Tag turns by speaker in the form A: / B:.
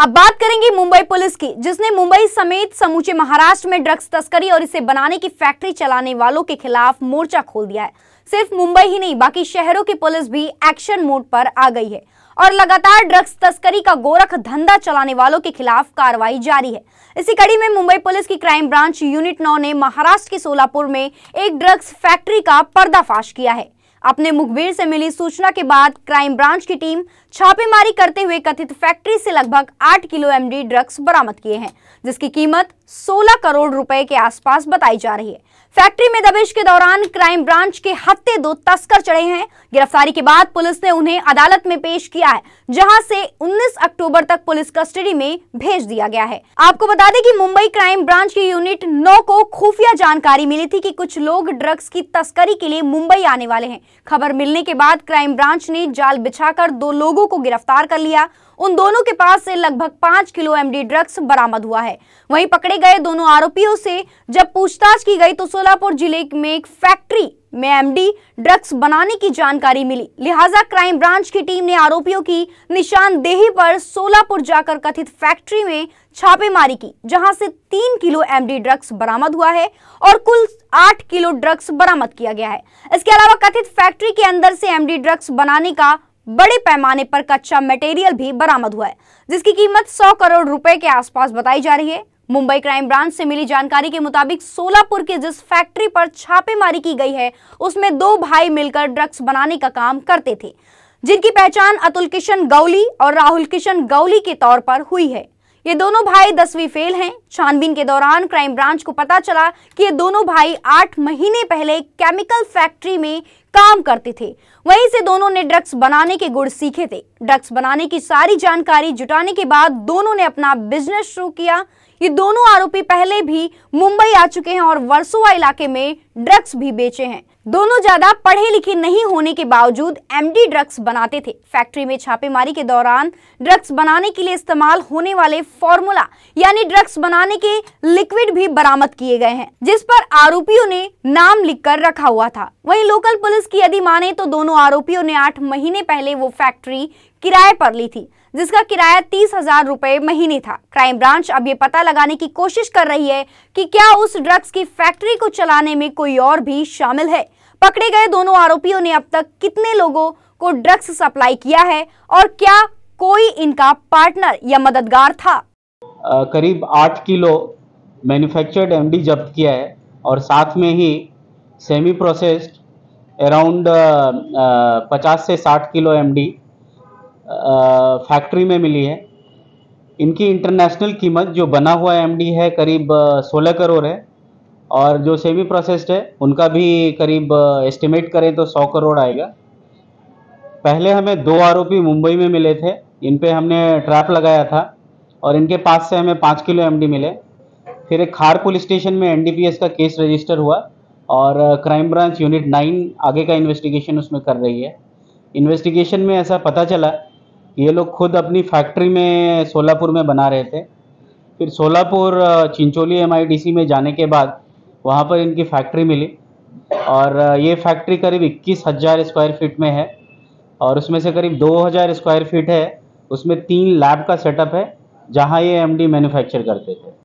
A: अब बात करेंगे मुंबई पुलिस की जिसने मुंबई समेत समूचे महाराष्ट्र में ड्रग्स तस्करी और इसे बनाने की फैक्ट्री चलाने वालों के खिलाफ मोर्चा खोल दिया है सिर्फ मुंबई ही नहीं बाकी शहरों की पुलिस भी एक्शन मोड पर आ गई है और लगातार ड्रग्स तस्करी का गोरख धंधा चलाने वालों के खिलाफ कार्रवाई जारी है इसी कड़ी में मुंबई पुलिस की क्राइम ब्रांच यूनिट नौ ने महाराष्ट्र के सोलापुर में एक ड्रग्स फैक्ट्री का पर्दाफाश किया है अपने मुखबिर से मिली सूचना के बाद क्राइम ब्रांच की टीम छापेमारी करते हुए कथित फैक्ट्री से लगभग 8 किलो एमडी ड्रग्स बरामद किए हैं जिसकी कीमत 16 करोड़ रुपए के आसपास बताई जा रही है फैक्ट्री में दबिश के दौरान क्राइम ब्रांच के हत्ते दो तस्कर चढ़े हैं गिरफ्तारी के बाद पुलिस ने उन्हें अदालत में पेश किया है जहां से 19 अक्टूबर तक पुलिस कस्टडी में भेज दिया गया है आपको बता दें कि मुंबई क्राइम ब्रांच की यूनिट 9 को खुफिया जानकारी मिली थी कि कुछ लोग ड्रग्स की तस्करी के लिए मुंबई आने वाले हैं खबर मिलने के बाद क्राइम ब्रांच ने जाल बिछाकर दो लोगों को गिरफ्तार कर लिया उन दोनों के पास से लगभग पांच किलो एमडी ड्रग्स बरामद हुआ है वहीं पकड़े गए दोनों आरोपियों से जब पूछताछ की गई तो सोलापुर जिले में एक फैक्ट्री में एमडी ड्रग्स बनाने की जानकारी मिली लिहाजा क्राइम ब्रांच की टीम ने आरोपियों की निशानदेही पर सोलापुर जाकर कथित फैक्ट्री में छापेमारी की जहां से तीन किलो एमडी ड्रग्स बरामद हुआ है और कुल आठ किलो ड्रग्स बरामद किया गया है इसके अलावा कथित फैक्ट्री के अंदर से एम ड्रग्स बनाने का बड़े पैमाने पर कच्चा मटेरियल भी बरामद हुआ है जिसकी कीमत सौ करोड़ रुपए के आसपास बताई जा रही है मुंबई क्राइम ब्रांच से मिली जानकारी के मुताबिक सोलापुर के जिस फैक्ट्री पर छापेमारी की गई है उसमें दो भाई मिलकर ड्रग्स बनाने का काम करते थे जिनकी पहचान अतुल किशन गौली और राहुल किशन गौली के तौर पर हुई है ये दोनों भाई दसवीं फेल हैं छानबीन के दौरान क्राइम ब्रांच को पता चला कि ये दोनों भाई आठ महीने पहले केमिकल फैक्ट्री में काम करते थे वहीं से दोनों ने ड्रग्स बनाने के गुड़ सीखे थे ड्रग्स बनाने की सारी जानकारी जुटाने के बाद दोनों ने अपना बिजनेस शुरू किया ये दोनों आरोपी पहले भी मुंबई आ चुके हैं और वर्सोवा इलाके में ड्रग्स भी बेचे हैं दोनों ज्यादा पढ़े लिखे नहीं होने के बावजूद एमडी ड्रग्स बनाते थे फैक्ट्री में छापेमारी के दौरान ड्रग्स बनाने के लिए इस्तेमाल होने वाले फॉर्मूला यानी ड्रग्स बनाने के लिक्विड भी बरामद किए गए हैं जिस पर आरोपियों ने नाम लिखकर रखा हुआ था वहीं लोकल पुलिस पुलिस की यदि माने तो दोनों आरोपियों ने आठ महीने पहले वो फैक्ट्री किराए पर ली थी जिसका किराया तीस हजार रुपए महीने था क्राइम ब्रांच अब ये पता लगाने की कोशिश कर रही है कि क्या उस ड्रग्स की फैक्ट्री को चलाने में कोई और भी शामिल है पकड़े गए दोनों आरोपियों ने अब तक कितने लोगों को ड्रग्स सप्लाई किया है और क्या कोई इनका पार्टनर या मददगार था
B: आ, करीब आठ किलो मैन्युफैक्चर्ड एमडी जब्त किया है और साथ में ही सेमी प्रोसेस्ड अराउंड पचास से साठ किलो एम फैक्ट्री में मिली है इनकी इंटरनेशनल कीमत जो बना हुआ एम है करीब सोलह करोड़ है और जो सेमी प्रोसेस्ड है उनका भी करीब एस्टिमेट करें तो सौ करोड़ आएगा पहले हमें दो आरोपी मुंबई में मिले थे इन पे हमने ट्रैप लगाया था और इनके पास से हमें पाँच किलो एमडी मिले फिर एक खार पुलिस स्टेशन में एनडीपीएस का केस रजिस्टर हुआ और क्राइम ब्रांच यूनिट नाइन आगे का इन्वेस्टिगेशन उसमें कर रही है इन्वेस्टिगेशन में ऐसा पता चला कि ये लोग खुद अपनी फैक्ट्री में सोलापुर में बना रहे थे फिर सोलापुर uh, चिंचोली एम में जाने के बाद वहाँ पर इनकी फैक्ट्री मिली और uh, ये फैक्ट्री करीब इक्कीस हज़ार स्क्वायर फीट में है और उसमें से करीब दो हज़ार स्क्वायर फीट है उसमें तीन लैब का सेटअप है जहाँ ये एमडी मैन्युफैक्चर करते थे